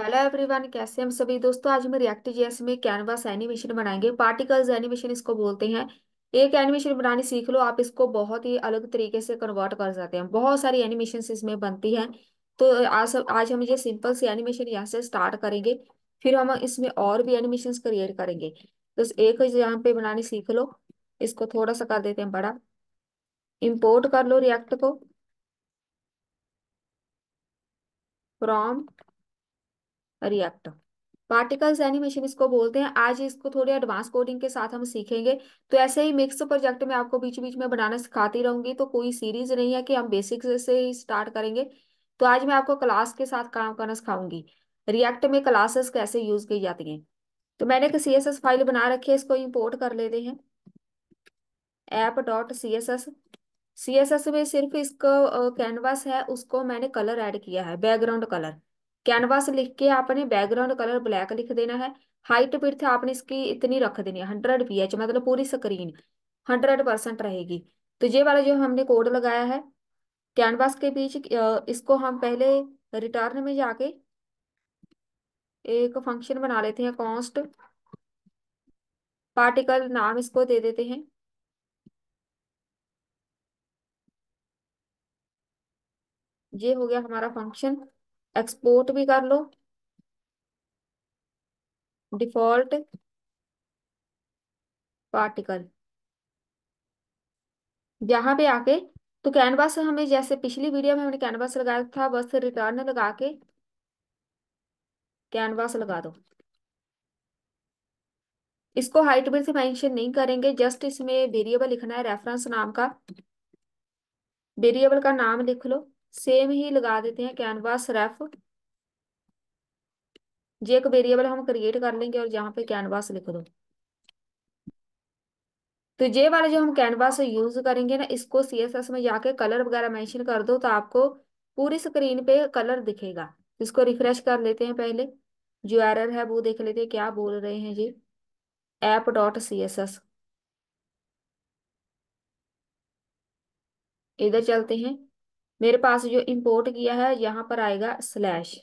hello everyone कैसे हम सभी दोस्तों आज हम रिएक्ट जीएस में कैनवास एनिमेशन बनाएंगे पार्टिकल्स एनिमेशन इसको बोलते हैं एक एनिमेशन बनानी सीख लो आप इसको बहुत ही अलग तरीके से कन्वर्ट कर सकते हैं बहुत सारी एनिमेशन इसमें बनती हैं तो आज आज हम ये सिंपल सी एनिमेशन यहाँ से स्टार्ट करेंगे फिर हम इसमें और भी एनिमेशन क्रिएट करेंगे तो एक यहाँ पे बनानी सीख लो इसको थोड़ा सा कर देते हैं बड़ा इम्पोर्ट कर लो रिएक्ट को फ्रॉम रिएक्टर पार्टिकल्स एनिमेशन इसको बोलते हैं आज इसको थोड़े एडवांस कोडिंग के साथ हम सीखेंगे तो ऐसे ही मिक्स प्रोजेक्ट में आपको बीच बीच में बनाना सिखाती रहूंगी तो कोई सीरीज नहीं है कि हम बेसिक्स से ही स्टार्ट करेंगे तो आज मैं आपको क्लास के साथ काम करना सिखाऊंगी रिएक्ट में क्लासेस कैसे यूज की जाती हैं तो मैंने एक सी फाइल बना रखी है इसको इम्पोर्ट कर लेते हैं ऐप डॉट सी में सिर्फ इसको कैनवास है उसको मैंने कलर एड किया है बैकग्राउंड कलर कैनवास लिख के आपने बैकग्राउंड कलर ब्लैक लिख देना है हाइट विड्थ आपने इसकी इतनी रख देनी है हंड्रेड पी एच मतलब पूरी स्क्रीन हंड्रेड परसेंट रहेगी तो ये वाला जो हमने कोड लगाया है कैनवास के बीच इसको हम पहले रिटर्न में जाके एक फंक्शन बना लेते हैं कॉन्स्ट पार्टिकल नाम इसको दे देते हैं ये हो गया हमारा फंक्शन एक्सपोर्ट भी कर लो डिफॉल्ट पार्टिकल यहां पे आके तो कैनवास हमें जैसे पिछली वीडियो में हमने कैनवास लगाया था बस रिटर्न लगा के कैनवास लगा दो इसको हाइट बिल से मेंशन नहीं करेंगे जस्ट इसमें वेरिएबल लिखना है रेफरेंस नाम का वेरिएबल का नाम लिख लो सेम ही लगा देते हैं कैनवास रेफ जे एक वेरिएबल हम क्रिएट कर लेंगे और यहाँ पे कैनवास लिख दो तो ये वाले जो हम कैनवास यूज करेंगे ना इसको सीएसएस में जाके कलर वगैरह मेंशन कर दो तो आपको पूरी स्क्रीन पे कलर दिखेगा इसको रिफ्रेश कर लेते हैं पहले जो एरर है वो देख लेते हैं क्या बोल रहे हैं जी app dot C S S इधर चलते हैं मेरे पास जो इंपोर्ट किया है यहाँ पर आएगा स्लैश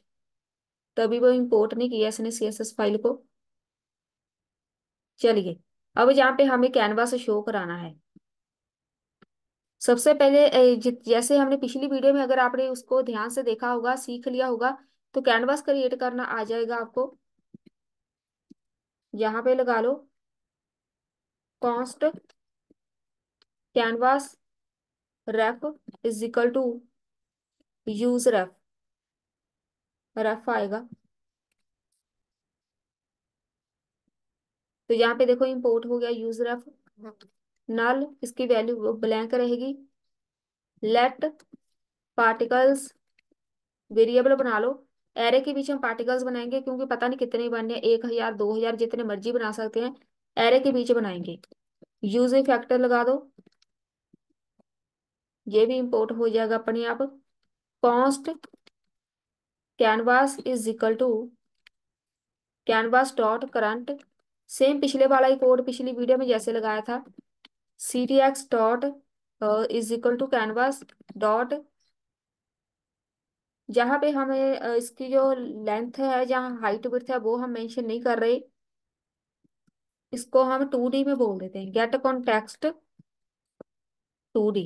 तभी वो इंपोर्ट नहीं किया इसने सीएसएस फाइल को चलिए अब यहाँ पे हमें कैनवास शो कराना है सबसे पहले जैसे हमने पिछली वीडियो में अगर आपने उसको ध्यान से देखा होगा सीख लिया होगा तो कैनवास क्रिएट करना आ जाएगा आपको यहाँ पे लगा लो const canvas ref is equal to use ref ref आएगा तो यहाँ पे देखो इंपोर्ट हो गया यूज रफ नल इसकी वैल्यू ब्लैंक रहेगी लेट पार्टिकल्स वेरिएबल बना लो एरे के बीच हम पार्टिकल्स बनाएंगे क्योंकि पता नहीं कितने बनने हैं एक हजार दो हजार जितने मर्जी बना सकते हैं एरे के बीच बनाएंगे यूज फैक्टर लगा दो ये भी इंपोर्ट हो जाएगा अपने आप const canvas is equal to canvas dot current same पिछले वाला ही कोड पिछली वीडियो में जैसे लगाया था C T X dot is equal to canvas dot जहाँ पे हमें uh, इसकी जो लेंथ है जहाँ हाइट विथ है वो हम मेंशन नहीं कर रहे इसको हम टू डी में बोल देते हैं गेट कॉन्टेक्स्ट टू डी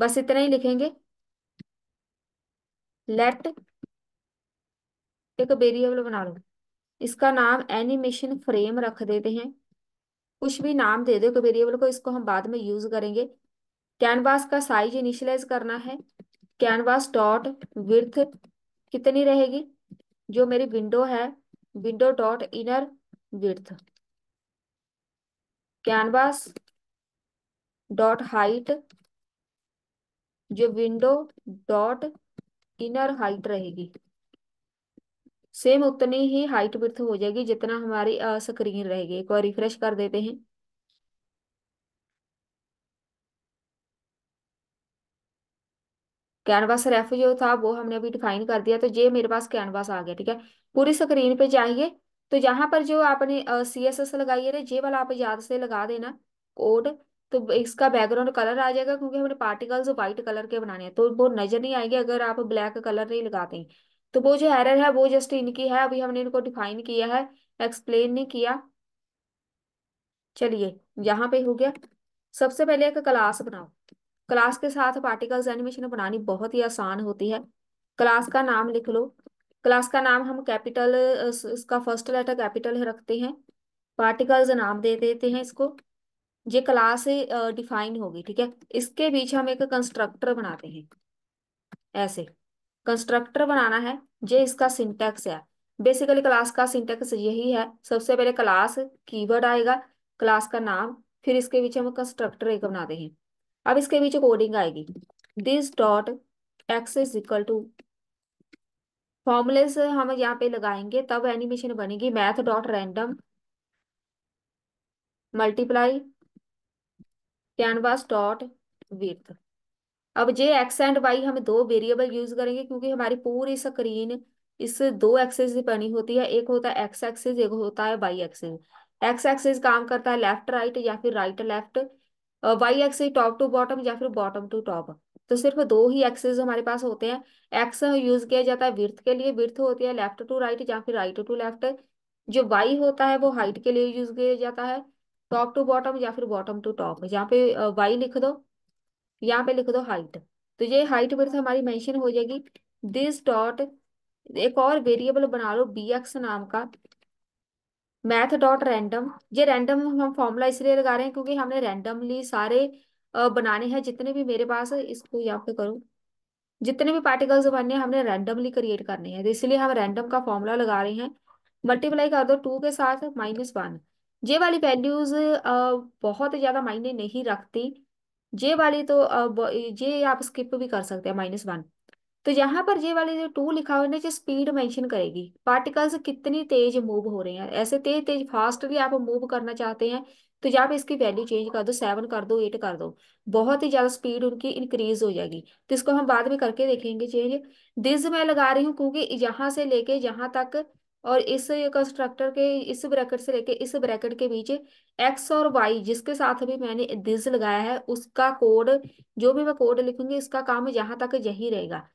बस इतना ही लिखेंगे लेट एक वेरिएबल बना लो इसका नाम एनिमेशन फ्रेम रख देते हैं कुछ भी नाम दे दो एक वेरिएबल को इसको हम बाद में यूज करेंगे कैनवास का साइज इनिशियलाइज करना है कैनवास डॉट विर्थ कितनी रहेगी जो मेरी विंडो है window dot inner width canvas dot height जो विंडो डॉट इनर हाइट रहेगी सेम उतनी ही हाइट विथ हो जाएगी जितना हमारी स्क्रीन रहेगी एक बार रिफ्रेश कर देते हैं कैनवास रेफ जो था वो हमने अभी डिफाइन कर दिया तो ये मेरे पास कैनवास आ गया ठीक है पूरी स्क्रीन पे चाहिए तो यहाँ पर जो आपने सी एस एस लगाई है ये वाला आप याद से लगा देना कोड तो इसका बैकग्राउंड कलर आ जाएगा क्योंकि हमने पार्टिकल्स व्हाइट कलर के बनाने हैं तो वो नजर नहीं आएंगे अगर आप ब्लैक कलर नहीं लगाते हैं तो वो जो एरर है वो जस्ट इनकी है अभी हमने इनको डिफाइन किया है एक्सप्लेन नहीं किया चलिए यहाँ पे हो गया सबसे पहले एक क्लास बनाओ क्लास के साथ पार्टिकल्स एनिमेशन बनानी बहुत ही आसान होती है क्लास का नाम लिख लो क्लास का नाम हम कैपिटल इसका फर्स्ट लेटर कैपिटल रखते हैं पार्टिकल्स नाम दे देते हैं इसको ये क्लास डिफाइन होगी ठीक है इसके बीच हम एक कंस्ट्रक्टर बनाते हैं ऐसे कंस्ट्रक्टर बनाना है ये इसका सिंटेक्स है बेसिकली क्लास का सिंटेक्स यही है सबसे पहले क्लास कीवर्ड आएगा क्लास का नाम फिर इसके बीच हम कंस्ट्रक्टर एक बनाते हैं अब इसके बीच कोडिंग आएगी this dot X is equal to formulas हम यहाँ पे लगाएंगे तब एनिमेशन बनेगी math dot random multiply canvas dot width अब जे एक्स एंड वाई हम दो वेरिएबल यूज करेंगे क्योंकि हमारी पूरी स्क्रीन इस दो एक्सेस से बनी होती है एक होता है एक्स एक्सेस एक होता है वाई एक्सेस एक्स एक्सेस काम करता है लेफ्ट राइट या फिर right left Y axis top to bottom या फिर बॉटम टू टॉप तो सिर्फ दो ही एक्सेस हमारे पास होते हैं एक्स यूज किया जाता है विर्थ के लिए विर्थ होती है लेफ्ट टू राइट या फिर राइट टू लेफ्ट जो वाई होता है वो हाइट के लिए यूज किया जाता है टॉप टू बॉटम या फिर बॉटम टू टॉप यहाँ पे वाई लिख दो यहाँ पे लिख दो हाइट तो ये हाइट मेरे से हमारी मेंशन हो जाएगी दिस डॉट एक और वेरिएबल बना लो बी एक्स नाम का मैथ डॉट रैंडम ये रैंडम हम फॉर्मूला इसलिए लगा रहे हैं क्योंकि हमने रैंडमली सारे बनाने हैं जितने भी मेरे पास इसको यहाँ पे करूँ जितने भी पार्टिकल्स बनने हैं हमने रैंडमली क्रिएट करने हैं तो इसलिए हम रैंडम का फॉर्मूला लगा रहे हैं मल्टीप्लाई कर दो टू के साथ माइनस वन जे वाली वैल्यूज बहुत ज्यादा मायने नहीं रखती जे वाली तो जे आप स्किप भी कर सकते हैं माइनस वन तो यहाँ पर जे वाली जो टू लिखा हुआ है ना ये स्पीड मेंशन करेगी पार्टिकल्स कितनी तेज मूव हो रहे हैं ऐसे तेज तेज फास्ट भी आप मूव करना चाहते हैं तो या पे इसकी वैल्यू चेंज कर दो सेवन कर दो एट कर दो बहुत ही ज्यादा स्पीड उनकी इंक्रीज हो जाएगी तो इसको हम बाद में करके देखेंगे चेंज दिस मैं लगा रही हूँ क्योंकि यहाँ से लेके यहाँ तक और इस कंस्ट्रक्टर के इस ब्रैकेट से लेके इस ब्रैकेट के बीच एक्स और वाई जिसके साथ भी मैंने दिस लगाया है उसका कोड जो भी मैं कोड लिखूंगी इसका काम यहाँ तक यही रहेगा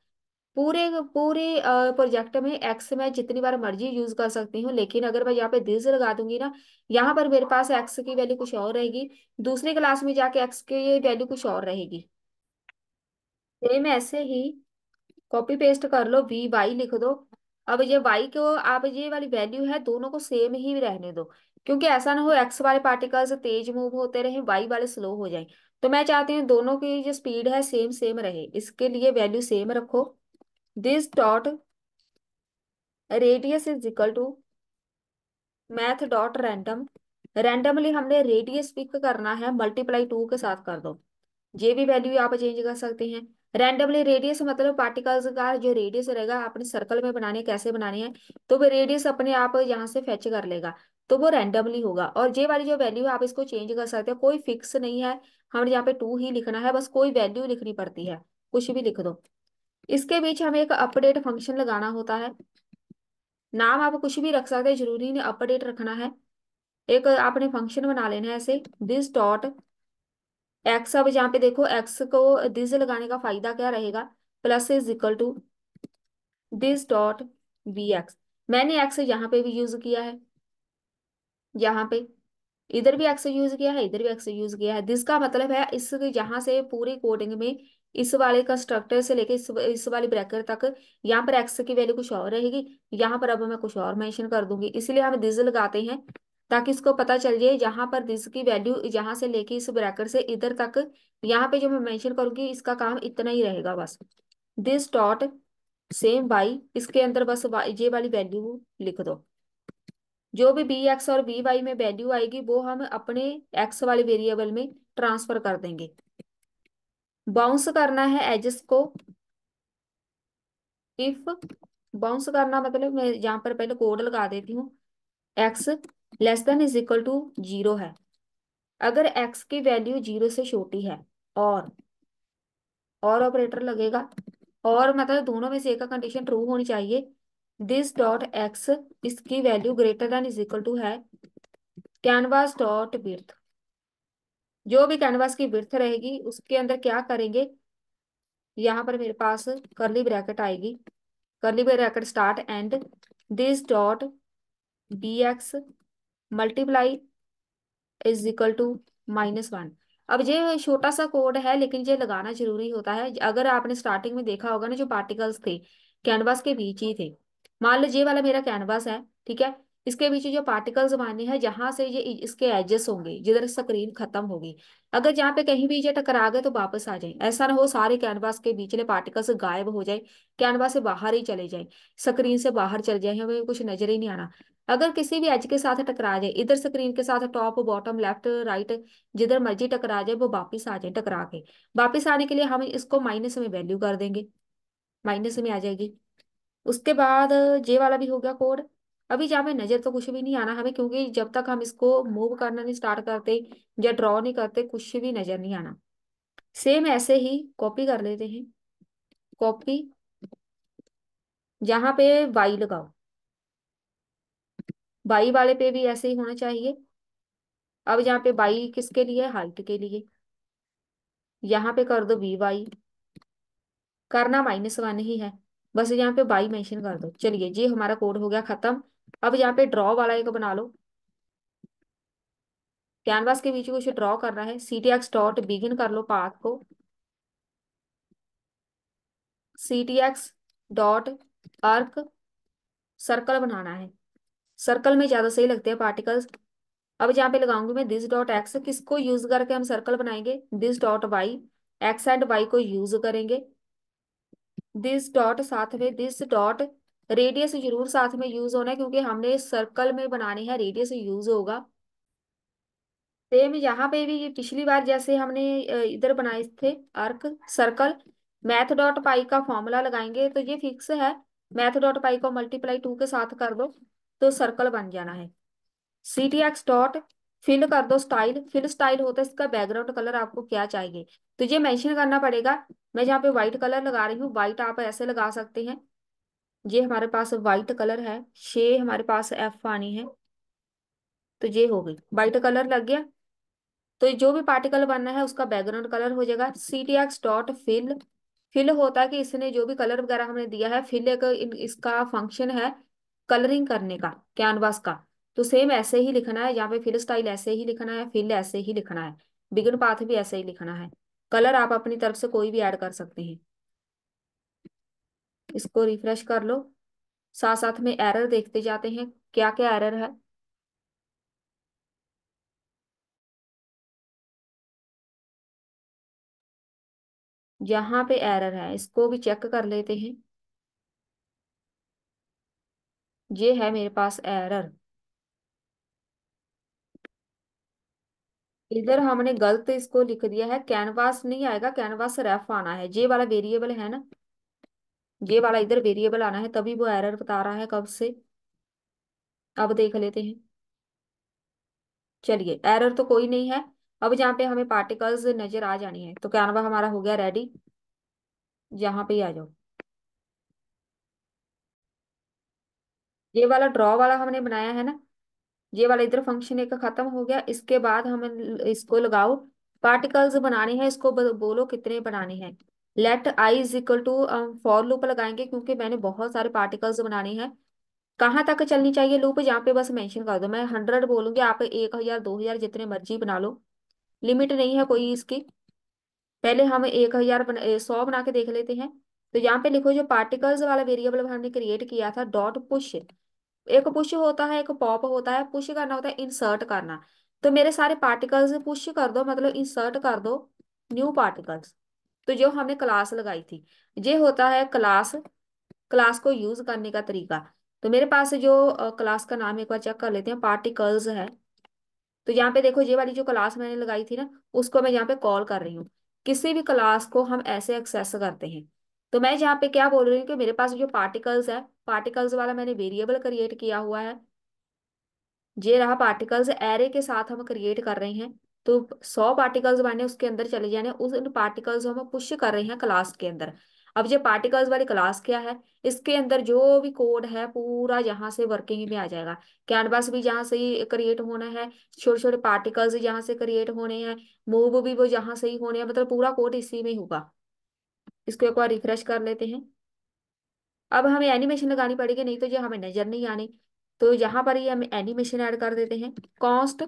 पूरे पूरे प्रोजेक्ट में एक्स मैं जितनी बार मर्जी यूज कर सकती हूँ लेकिन अगर मैं यहाँ पे दिस लगा दूंगी ना यहाँ पर मेरे पास एक्स की वैल्यू कुछ और रहेगी दूसरे क्लास में जाके एक्स की वैल्यू कुछ और रहेगी सेम ऐसे ही कॉपी पेस्ट कर लो वी वाई लिख दो अब ये वाई को आप ये वाली वैल्यू है दोनों को सेम ही रहने दो क्योंकि ऐसा ना हो एक्स वाले पार्टिकल्स तेज मूव होते रहे वाई वाले स्लो हो जाए तो मैं चाहती हूँ दोनों की जो स्पीड है सेम सेम रहे इसके लिए वैल्यू सेम रखो this dot radius is equal to math dot random randomly हमने रेडियस पिक करना है मल्टीप्लाई टू के साथ कर दो ये भी वैल्यू आप चेंज कर सकते हैं रैंडमली रेडियस मतलब पार्टिकल्स का जो रेडियस रहेगा आपने सर्कल में बनाने कैसे बनाने हैं तो वो रेडियस अपने आप यहाँ से फेच कर लेगा तो वो रैंडमली होगा और जे वाली जो वैल्यू है आप इसको चेंज कर सकते हैं कोई फिक्स नहीं है हमने यहाँ पे टू ही लिखना है बस कोई वैल्यू लिखनी पड़ती है कुछ भी लिख दो इसके बीच हमें एक अपडेट फंक्शन लगाना होता है नाम आप कुछ भी रख सकते हैं जरूरी नहीं अपडेट रखना है एक आपने फंक्शन बना लेना है ऐसे दिस डॉट एक्स अब यहाँ पे देखो एक्स को दिस लगाने का फायदा क्या रहेगा plus is equal to this dot V X मैंने एक्स यहाँ पे भी यूज किया है यहाँ पे इधर भी एक्स यूज किया है इधर भी एक्स यूज किया है दिस का मतलब है इस यहाँ से पूरी कोडिंग में इस वाले कंस्ट्रक्टर से लेके इस इस वाले ब्रैकेट तक यहाँ पर एक्स की वैल्यू कुछ और रहेगी यहाँ पर अब मैं कुछ और मेंशन कर दूंगी इसलिए हम दिस लगाते हैं ताकि इसको पता चल जाए यहाँ पर दिस की वैल्यू यहाँ से लेके इस ब्रैकेट से इधर तक यहाँ पे जो मैं मेंशन करूंगी इसका काम इतना ही रहेगा बस दिस डॉट सेम वाई इसके अंदर बस ये वाली वैल्यू लिख दो जो भी बी एक्स और बी वाई में वैल्यू आएगी वो हम अपने एक्स वाले वेरिएबल में ट्रांसफर कर देंगे बाउंस करना है एजेस को इफ बाउंस करना मतलब मैं यहाँ पर पहले कोड लगा देती हूँ X less than is equal to zero है अगर एक्स की वैल्यू जीरो से छोटी है और और ऑपरेटर लगेगा और मतलब दोनों में से एक कंडीशन ट्रू होनी चाहिए दिस डॉट एक्स इसकी value greater than is equal to है कैनवास डॉट बिर्थ जो भी कैनवास की बिर्थ रहेगी उसके अंदर क्या करेंगे यहां पर मेरे पास करली ब्रैकेट आएगी curly bracket start and this dot B X multiply is equal to minus one अब ये छोटा सा कोड है लेकिन ये लगाना जरूरी होता है अगर आपने स्टार्टिंग में देखा होगा ना जो पार्टिकल्स थे कैनवास के बीच ही थे मान लो ये वाला मेरा कैनवास है ठीक है इसके बीच जो पार्टिकल्स बने हैं जहां से ये इसके एजेस होंगे जिधर स्क्रीन खत्म होगी अगर जहाँ पे कहीं भी ये टकरा गए तो वापस आ जाए ऐसा ना हो सारे कैनवास के बीच में पार्टिकल्स गायब हो जाए कैनवास से बाहर ही चले जाए स्क्रीन से बाहर चले जाए हमें कुछ नजर ही नहीं आना अगर किसी भी एज के साथ टकरा जाए इधर स्क्रीन के साथ टॉप बॉटम लेफ्ट राइट जिधर मर्जी टकरा जाए वो वापिस आ जाए टकरा के वापिस आने के लिए हम इसको माइनस में वैल्यू कर देंगे माइनस में आ जाएगी उसके बाद जे वाला भी हो गया कोड अभी जहाँ में नजर तो कुछ भी नहीं आना हमें क्योंकि जब तक हम इसको मूव करना नहीं स्टार्ट करते या ड्रॉ नहीं करते कुछ भी नजर नहीं आना सेम ऐसे ही कॉपी कर लेते हैं कॉपी जहां पे वाई लगाओ बाई वाले पे भी ऐसे ही होना चाहिए अब यहाँ पे बाई किसके लिए हाइट के लिए यहाँ पे कर दो बी वाई करना माइनस वन ही है बस यहाँ पे बाई मेंशन कर दो चलिए जी हमारा कोड हो गया खत्म अब यहाँ पे ड्रॉ वाला एक बना लो कैनवास के बीच कुछ ड्रॉ करना है C T X dot begin कर लो पाथ को C T X dot arc circle बनाना है सर्कल में ज्यादा सही लगते हैं पार्टिकल्स अब यहाँ पे लगाऊंगी मैं दिस डॉट एक्स किसको यूज करके हम सर्कल बनाएंगे this dot Y X and Y को यूज करेंगे दिस डॉट साथ में दिस डॉट रेडियस जरूर साथ में यूज होना है क्योंकि हमने सर्कल में बनानी है रेडियस यूज होगा सेम यहाँ पे भी पिछली बार जैसे हमने इधर बनाए थे अर्क सर्कल मैथ डॉट पाई का फॉर्मूला लगाएंगे तो ये फिक्स है मैथ डॉट पाई को मल्टीप्लाई टू के साथ कर दो तो सर्कल बन जाना है C T X dot fill कर दो स्टाइल फिल स्टाइल होता है इसका बैकग्राउंड कलर आपको क्या चाहिए तो ये मेंशन करना पड़ेगा मैं जहाँ पे व्हाइट कलर लगा रही हूँ व्हाइट आप ऐसे लगा सकते हैं ये हमारे पास व्हाइट कलर है छे हमारे पास एफ आनी है तो ये हो गई व्हाइट कलर लग गया तो जो भी पार्टिकल बनना है उसका बैकग्राउंड कलर हो जाएगा C T X dot fill fill होता है कि इसने जो भी कलर वगैरह हमने दिया है फिल एक इसका फंक्शन है कलरिंग करने का कैनवास का तो सेम ऐसे ही लिखना है यहाँ पे फिल स्टाइल ऐसे ही लिखना है फिल ऐसे ही लिखना है बिगन पाथ भी ऐसे ही लिखना है कलर आप अपनी तरफ से कोई भी ऐड कर सकते हैं इसको रिफ्रेश कर लो साथ साथ में एरर देखते जाते हैं क्या क्या एरर है यहाँ पे एरर है इसको भी चेक कर लेते हैं ये है मेरे पास एरर इधर हमने गलत इसको लिख दिया है कैनवास नहीं आएगा कैनवास रेफ आना है ये वाला वेरिएबल है ना ये वाला इधर वेरिएबल आना है तभी वो एरर बता रहा है कब से अब देख लेते हैं चलिए एरर तो कोई नहीं है अब यहाँ पे हमें पार्टिकल्स नजर आ जानी है तो कैनवा हमारा हो गया रेडी यहाँ पे ही आ जाओ ये वाला ड्रॉ वाला हमने बनाया है ना ये वाला इधर फंक्शन एक खत्म हो गया इसके बाद हम इसको लगाओ पार्टिकल्स बनाने हैं इसको बोलो कितने बनाने हैं let I is equal to for loop लगाएंगे क्योंकि मैंने बहुत सारे पार्टिकल्स बनाने हैं कहाँ तक चलनी चाहिए लूप यहाँ पे बस मेंशन कर दो मैं हंड्रेड बोलूंगी आप एक हजार दो हजार जितने मर्जी बना लो लिमिट नहीं है कोई इसकी पहले हम एक हजार सौ बना के देख लेते हैं तो यहाँ पे लिखो जो पार्टिकल्स वाला वेरिएबल हमने क्रिएट किया था डॉट पुश एक पुश होता है एक पॉप होता है पुश करना होता है इंसर्ट करना तो मेरे सारे पार्टिकल्स पुश कर दो मतलब इंसर्ट कर दो न्यू पार्टिकल्स तो जो हमने क्लास लगाई थी ये होता है क्लास क्लास को यूज करने का तरीका तो मेरे पास जो क्लास का नाम एक बार चेक कर लेते हैं पार्टिकल्स है तो यहाँ पे देखो ये वाली जो क्लास मैंने लगाई थी ना उसको मैं यहाँ पे कॉल कर रही हूँ किसी भी क्लास को हम ऐसे एक्सेस करते हैं तो मैं यहाँ पे क्या बोल रही हूँ कि मेरे पास जो पार्टिकल्स है पार्टिकल्स वाला मैंने वेरिएबल क्रिएट किया हुआ है ये रहा पार्टिकल्स एरे के साथ हम क्रिएट कर रहे हैं तो सौ पार्टिकल्स बने उसके अंदर चले जाने उस पार्टिकल्स हम पुश कर रहे हैं क्लास के अंदर अब ये पार्टिकल्स वाली क्लास क्या है इसके अंदर जो भी कोड है पूरा यहाँ से वर्किंग में आ जाएगा कैनवास भी यहाँ से ही क्रिएट होना है छोटे छोटे पार्टिकल्स यहाँ से क्रिएट होने हैं मूव भी वो यहाँ से ही होने हैं मतलब पूरा कोड इसी में होगा इसको एक बार रिफ्रेश कर लेते हैं अब हमें एनिमेशन लगानी पड़ेगी नहीं तो ये हमें नजर नहीं आने तो यहाँ पर ही हम एनिमेशन ऐड कर देते हैं कॉस्ट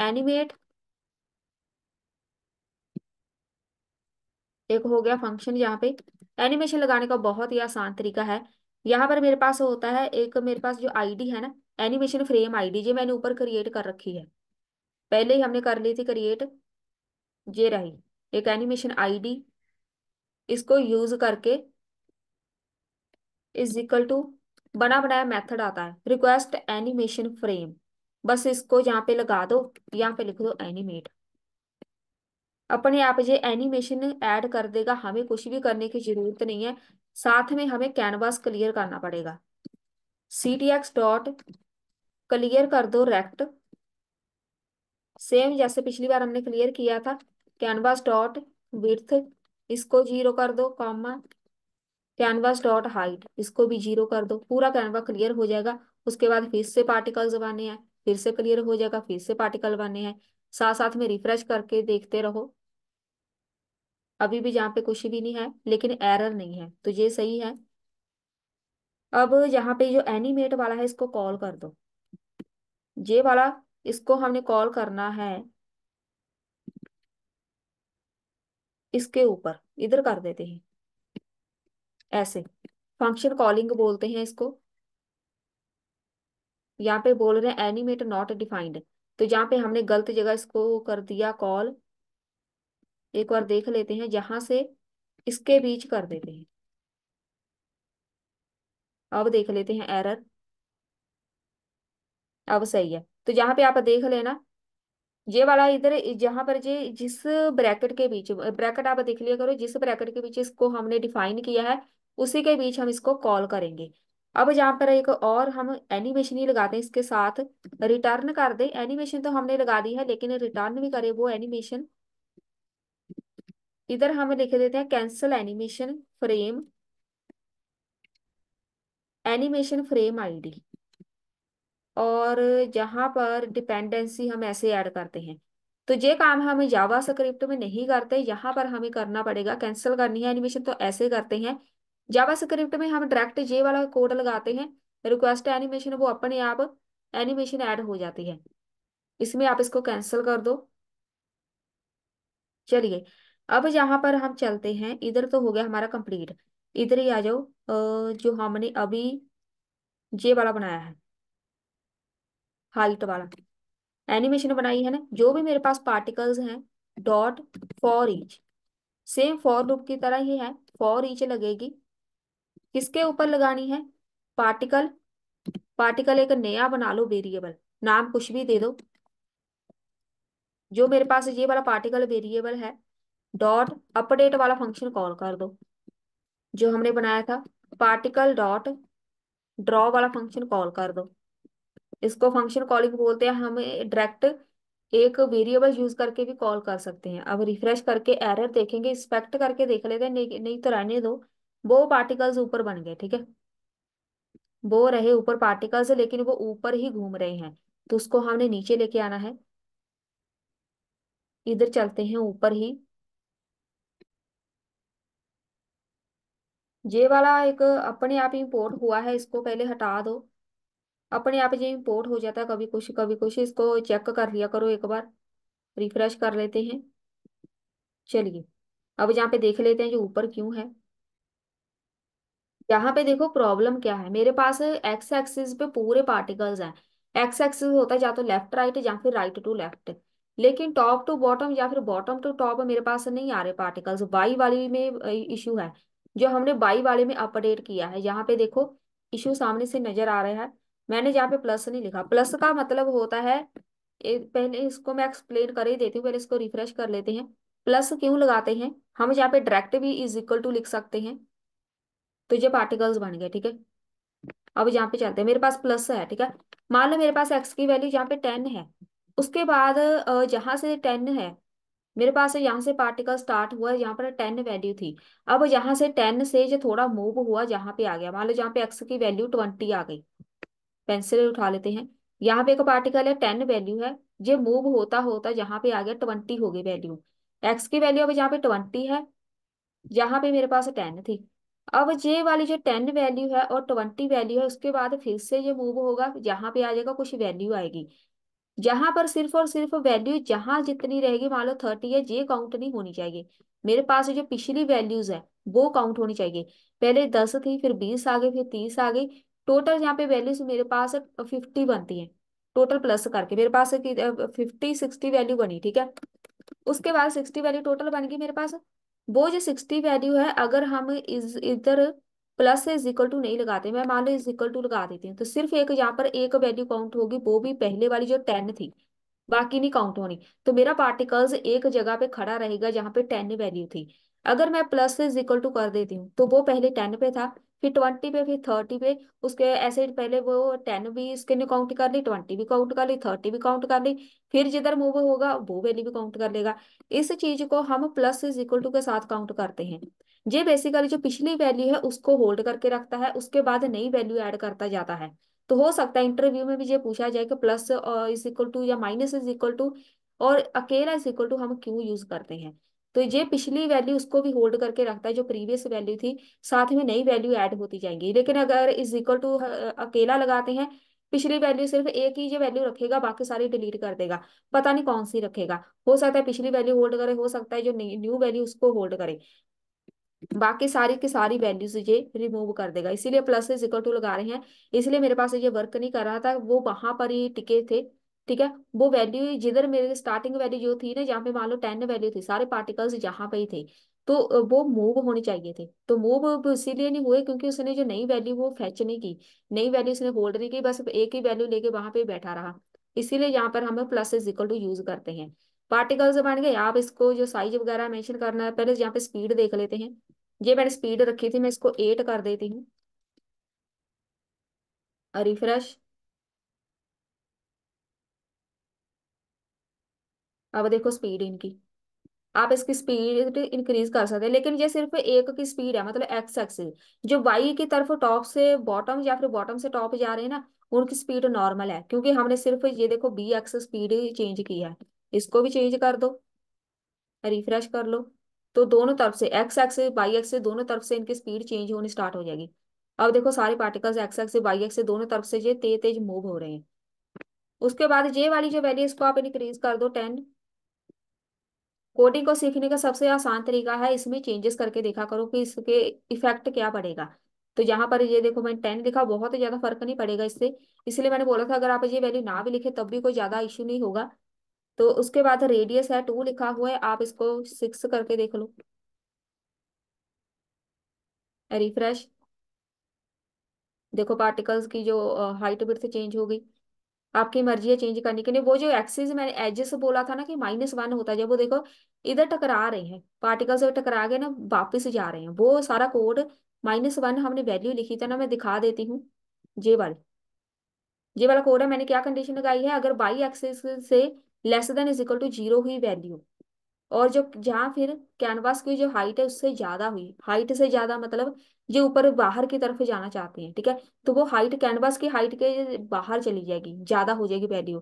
एनिमेट एक हो गया फंक्शन यहाँ पे एनिमेशन लगाने का बहुत ही आसान तरीका है यहाँ पर मेरे पास होता है एक मेरे पास जो आईडी है ना एनिमेशन फ्रेम आईडी ये मैंने ऊपर क्रिएट कर रखी है पहले ही हमने कर ली थी क्रिएट ये रही एक एनिमेशन आईडी इसको यूज करके इज इक्वल टू बना बनाया मेथड आता है रिक्वेस्ट एनिमेशन फ्रेम बस इसको यहाँ पे लगा दो यहाँ पे लिख दो एनिमेट अपने आप ये एनिमेशन ऐड कर देगा हमें कुछ भी करने की जरूरत नहीं है साथ में हमें कैनवास क्लियर करना पड़ेगा C T X dot clear कर दो रेक्ट सेम जैसे पिछली बार हमने क्लियर किया था कैनवास डॉट विथ इसको जीरो कर दो कॉमा कैनवास डॉट हाइट इसको भी जीरो कर दो पूरा कैनवा क्लियर हो जाएगा उसके बाद फिर से पार्टिकल्स बने हैं फिर से क्लियर हो जाएगा फिर से पार्टिकल बने हैं साथ साथ में रिफ्रेश करके देखते रहो अभी भी जहाँ पे कुछ भी नहीं है लेकिन एरर नहीं है तो ये सही है अब यहाँ पे जो एनिमेट वाला है इसको कॉल कर दो ये वाला इसको हमने कॉल करना है इसके ऊपर इधर कर देते हैं ऐसे फंक्शन कॉलिंग बोलते हैं इसको यहाँ पे बोल रहे हैं एनिमेट नॉट डिफाइंड तो यहाँ पे हमने गलत जगह इसको कर दिया कॉल एक बार देख लेते हैं जहां से इसके बीच कर देते हैं अब देख लेते हैं एरर अब सही है तो जहां पे आप देख लेना ये वाला इधर जहां पर जे जिस ब्रैकेट के बीच ब्रैकेट आप देख लिया करो जिस ब्रैकेट के बीच इसको हमने डिफाइन किया है उसी के बीच हम इसको कॉल करेंगे अब यहाँ पर एक और हम एनिमेशन ही लगाते हैं इसके साथ रिटर्न कर दे एनिमेशन तो हमने लगा दी है लेकिन रिटर्न भी करे वो एनिमेशन इधर हम लिख देते हैं cancel animation frame animation frame ID और जहां पर डिपेंडेंसी हम ऐसे ऐड करते हैं तो ये काम हम जावा स्क्रिप्ट में नहीं करते यहाँ पर हमें करना पड़ेगा कैंसिल करनी है एनिमेशन तो ऐसे करते हैं जब स्क्रिप्ट में हम डायरेक्ट जे वाला कोड लगाते हैं रिक्वेस्ट एनिमेशन वो अपने आप एनिमेशन ऐड हो जाती है इसमें आप इसको कैंसिल कर दो चलिए अब यहाँ पर हम चलते हैं इधर तो हो गया हमारा कंप्लीट इधर ही आ जाओ जो हमने अभी जे वाला बनाया है हाइट वाला एनिमेशन बनाई है ना जो भी मेरे पास पार्टिकल्स हैं dot for each same for loop की तरह ही है फॉर ईच लगेगी किसके ऊपर लगानी है पार्टिकल पार्टिकल एक नया बना लो वेरिएबल नाम कुछ भी दे दो जो मेरे पास ये वाला पार्टिकल वेरिएबल है डॉट अपडेट वाला फंक्शन कॉल कर दो जो हमने बनाया था पार्टिकल डॉट ड्रॉ वाला फंक्शन कॉल कर दो इसको फंक्शन कॉलिंग बोलते हैं हम डायरेक्ट एक वेरिएबल यूज करके भी कॉल कर सकते हैं अब रिफ्रेश करके एरर देखेंगे इंस्पेक्ट करके देख लेते हैं नहीं, नहीं तो रहने दो वो पार्टिकल्स ऊपर बन गए ठीक है वो रहे ऊपर पार्टिकल्स है लेकिन वो ऊपर ही घूम रहे हैं तो उसको हमने नीचे लेके आना है इधर चलते हैं ऊपर ही ये वाला एक अपने आप इम्पोर्ट हुआ है इसको पहले हटा दो अपने आप ये इम्पोर्ट हो जाता है कभी कुछ कभी कुछ इसको चेक कर लिया करो एक बार रिफ्रेश कर लेते हैं चलिए अब यहाँ पे देख लेते हैं जो ऊपर क्यों है यहाँ पे देखो प्रॉब्लम क्या है मेरे पास एक्स एक्सिस पे पूरे पार्टिकल्स हैं एक्स एक्सिस होता है या तो लेफ्ट राइट या फिर राइट टू लेफ्ट लेकिन टॉप टू बॉटम या फिर बॉटम टू टॉप मेरे पास नहीं आ रहे पार्टिकल्स बाई वाली में इशू है जो हमने बाई वाले में अपडेट किया है यहाँ पे देखो इशू सामने से नजर आ रहा है मैंने यहाँ पे प्लस नहीं लिखा प्लस का मतलब होता है पहले इसको मैं एक्सप्लेन कर ही देती हूँ पहले इसको रिफ्रेश कर लेते हैं प्लस क्यों लगाते हैं हम यहाँ पे डायरेक्ट भी इज इक्वल टू लिख सकते हैं तो ये पार्टिकल्स बन गए ठीक है अब यहाँ पे चलते हैं मेरे पास प्लस है ठीक है मान लो मेरे पास एक्स की वैल्यू यहाँ पे टेन है उसके बाद जहां से टेन है मेरे पास यहाँ से पार्टिकल स्टार्ट हुआ यहाँ पर टेन वैल्यू थी अब यहाँ से टेन से जो थोड़ा मूव हुआ जहां पे आ गया मान लो जहाँ पे एक्स की वैल्यू ट्वेंटी आ गई पेंसिल उठा लेते हैं यहाँ पे एक पार्टिकल है टेन वैल्यू है ये मूव होता होता जहां पे आ गया ट्वेंटी हो गई वैल्यू एक्स की वैल्यू अब यहाँ पे ट्वेंटी है यहाँ पे मेरे पास टेन थी अब जे वाली जो टेन वैल्यू है और ट्वेंटी वैल्यू है उसके बाद फिर से ये मूव होगा यहाँ पे आ जाएगा कुछ वैल्यू आएगी यहाँ पर सिर्फ और सिर्फ वैल्यू जहां जितनी रहेगी मान लो थर्टी है ये काउंट नहीं होनी चाहिए मेरे पास जो पिछली वैल्यूज है वो काउंट होनी चाहिए पहले दस थी फिर बीस आ गई फिर तीस आ गई टोटल यहाँ पे वैल्यूज मेरे पास फिफ्टी बनती है टोटल प्लस करके मेरे पास फिफ्टी सिक्सटी वैल्यू बनी ठीक है उसके बाद सिक्सटी वैल्यू टोटल बन गई मेरे पास वो जो सिक्सटी वैल्यू है अगर हम इस इधर प्लस इज इक्वल टू नहीं लगाते मैं मान लो इज इक्वल टू लगा देती हूँ तो सिर्फ एक यहाँ पर एक वैल्यू काउंट होगी वो भी पहले वाली जो टेन थी बाकी नहीं काउंट होनी तो मेरा पार्टिकल्स एक जगह पे खड़ा रहेगा जहाँ पे टेन वैल्यू थी अगर मैं प्लस इज इक्वल टू कर देती हूँ तो वो पहले टेन पे था फिर ट्वेंटी पे फिर थर्टी पे उसके ऐसे पहले वो टेन भी इसके काउंट कर ली ट्वेंटी भी काउंट कर ली थर्टी भी काउंट कर ली फिर जिधर मूव होगा वो वैल्यू भी काउंट कर लेगा इस चीज को हम प्लस इज इक्वल टू के साथ काउंट करते हैं ये बेसिकली जो पिछली वैल्यू है उसको होल्ड करके रखता है उसके बाद नई वैल्यू एड करता जाता है तो हो सकता है इंटरव्यू में भी ये पूछा जाए कि प्लस इज इक्वल टू या माइनस इज इक्वल टू और अकेला इज इक्वल टू हम क्यों यूज करते हैं तो ये पिछली वैल्यू उसको भी होल्ड करके रखता है जो प्रीवियस वैल्यू थी साथ में नई वैल्यू ऐड होती जाएंगी लेकिन अगर इज इक्वल टू अकेला लगाते हैं पिछली वैल्यू सिर्फ एक ही जो वैल्यू रखेगा बाकी सारी डिलीट कर देगा पता नहीं कौन सी रखेगा हो सकता है पिछली वैल्यू होल्ड करे हो सकता है जो न्यू वैल्यू उसको होल्ड करे बाकी सारी की सारी वैल्यूज ये रिमूव कर देगा इसीलिए प्लस इज इक्वल टू लगा रहे हैं इसलिए मेरे पास ये वर्क नहीं कर रहा था वो वहां पर ही टिके थे ठीक है वो वैल्यू जिधर मेरे स्टार्टिंग वैल्यू जो थी ना जहाँ पे मान लो टेन वैल्यू थी सारे पार्टिकल्स यहाँ पे ही थे तो वो मूव होने चाहिए थे तो मूव इसीलिए नहीं हुए क्योंकि उसने जो नई वैल्यू वो फैच नहीं की नई वैल्यू उसने होल्ड नहीं की बस एक ही वैल्यू लेके वहां पे बैठा रहा इसीलिए यहाँ पर हम plus is equal to use करते हैं पार्टिकल्स बन गए आप इसको जो साइज वगैरह मेंशन करना है पहले यहाँ पे स्पीड देख लेते हैं ये मैंने स्पीड रखी थी मैं इसको एट कर देती हूँ रिफ्रेश अब देखो स्पीड इनकी आप इसकी स्पीड इंक्रीज कर सकते हैं लेकिन ये सिर्फ एक की स्पीड है मतलब एक्स एक्सिस जो वाई की तरफ टॉप से बॉटम या फिर बॉटम से टॉप जा रहे हैं ना उनकी स्पीड नॉर्मल है क्योंकि हमने सिर्फ ये देखो बी एक्स स्पीड चेंज की है इसको भी चेंज कर दो रिफ्रेश कर लो तो दोनों तरफ से एक्स एक्स वाई एक्स दोनों तरफ से इनकी स्पीड चेंज होनी स्टार्ट हो जाएगी अब देखो सारे particles X X Y X दोनों तरफ से ये तेज तेज मूव हो रहे हैं उसके बाद जे वाली जो वैल्यू इसको आप इंक्रीज कर दो टेन कोडिंग को सीखने का सबसे आसान तरीका है इसमें चेंजेस करके देखा करो कि इसके इफेक्ट क्या पड़ेगा तो यहाँ पर ये देखो मैंने टेन लिखा बहुत ही ज्यादा फर्क नहीं पड़ेगा इससे इसलिए मैंने बोला था अगर आप ये वैल्यू ना भी लिखे तब भी कोई ज्यादा इश्यू नहीं होगा तो उसके बाद रेडियस है टू लिखा हुआ है आप इसको सिक्स करके देख लो रिफ्रेश देखो पार्टिकल्स की जो हाइट विड्थ चेंज हो गई आपकी मर्जी है चेंज करने के लिए वो जो एक्सिस मैंने एजेस बोला था ना कि माइनस वन होता है जब वो देखो इधर टकरा रहे हैं पार्टिकल्स टकरा गए ना वापस जा रहे हैं वो सारा कोड माइनस वन हमने वैल्यू लिखी था ना मैं दिखा देती हूँ जे वाले जे वाला कोड है मैंने क्या कंडीशन लगाई है अगर बाई एक्सिस से less than is equal to zero हुई वैल्यू और जो जहाँ फिर कैनवास की जो हाइट है उससे ज्यादा हुई हाइट से ज्यादा मतलब ये ऊपर बाहर की तरफ जाना चाहते हैं ठीक है तो वो हाइट कैनवास की हाइट के बाहर चली जाएगी ज्यादा हो जाएगी वैल्यू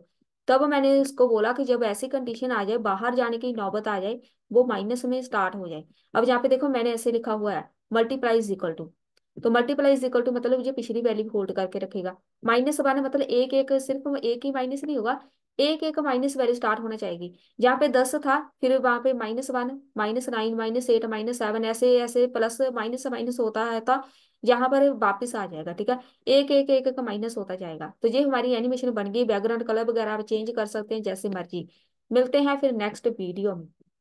तब मैंने उसको बोला कि जब ऐसी कंडीशन आ जाए बाहर जाने की नौबत आ जाए वो माइनस में स्टार्ट हो जाए अब यहाँ पे देखो मैंने ऐसे लिखा हुआ है मल्टीप्लाईज इक्वल टू तो मल्टीप्लाईज इक्वल टू मतलब ये पिछली वैल्यू होल्ड करके रखेगा माइनस वन मतलब एक एक सिर्फ एक ही माइनस नहीं होगा एक एक माइनस वैल्यू स्टार्ट होना चाहिए यहाँ पे दस था फिर वहां पे minus one minus nine minus eight minus seven ऐसे ऐसे प्लस माइनस माइनस होता है तो यहाँ पर वापस आ जाएगा ठीक है एक एक एक का माइनस होता जाएगा तो ये हमारी एनिमेशन बन गई बैकग्राउंड कलर वगैरह आप चेंज कर सकते हैं जैसे मर्जी मिलते हैं फिर नेक्स्ट वीडियो में